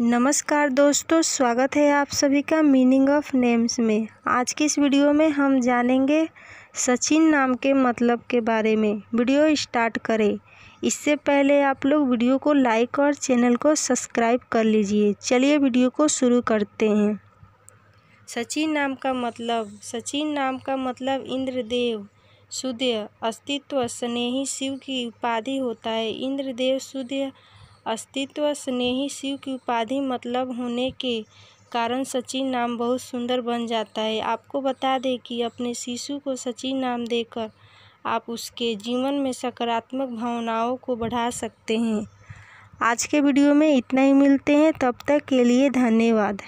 नमस्कार दोस्तों स्वागत है आप सभी का मीनिंग ऑफ नेम्स में आज की इस वीडियो में हम जानेंगे सचिन नाम के मतलब के बारे में वीडियो स्टार्ट करें इससे पहले आप लोग वीडियो को लाइक और चैनल को सब्सक्राइब कर लीजिए चलिए वीडियो को शुरू करते हैं सचिन नाम का मतलब सचिन नाम का मतलब इंद्रदेव सूर्य अस्तित्व स्नेही शिव की उपाधि होता है इंद्रदेव सूर्य अस्तित्व स्नेही शिव की उपाधि मतलब होने के कारण सचिन नाम बहुत सुंदर बन जाता है आपको बता दें कि अपने शिशु को सचिन नाम देकर आप उसके जीवन में सकारात्मक भावनाओं को बढ़ा सकते हैं आज के वीडियो में इतना ही मिलते हैं तब तक के लिए धन्यवाद